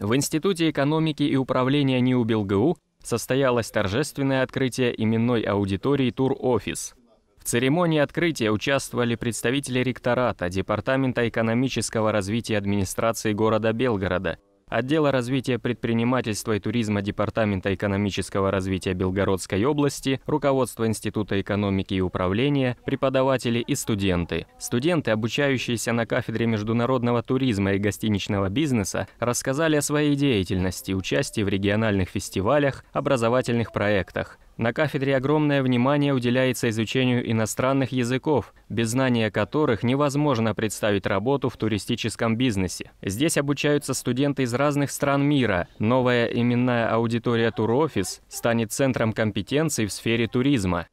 В Институте экономики и управления НИУ-БелГУ состоялось торжественное открытие именной аудитории «Тур-офис». В церемонии открытия участвовали представители ректората, Департамента экономического развития администрации города Белгорода – отдела развития предпринимательства и туризма Департамента экономического развития Белгородской области, руководство Института экономики и управления, преподаватели и студенты. Студенты, обучающиеся на кафедре международного туризма и гостиничного бизнеса, рассказали о своей деятельности, участии в региональных фестивалях, образовательных проектах – на кафедре огромное внимание уделяется изучению иностранных языков, без знания которых невозможно представить работу в туристическом бизнесе. Здесь обучаются студенты из разных стран мира. Новая именная аудитория «Турофис» станет центром компетенций в сфере туризма.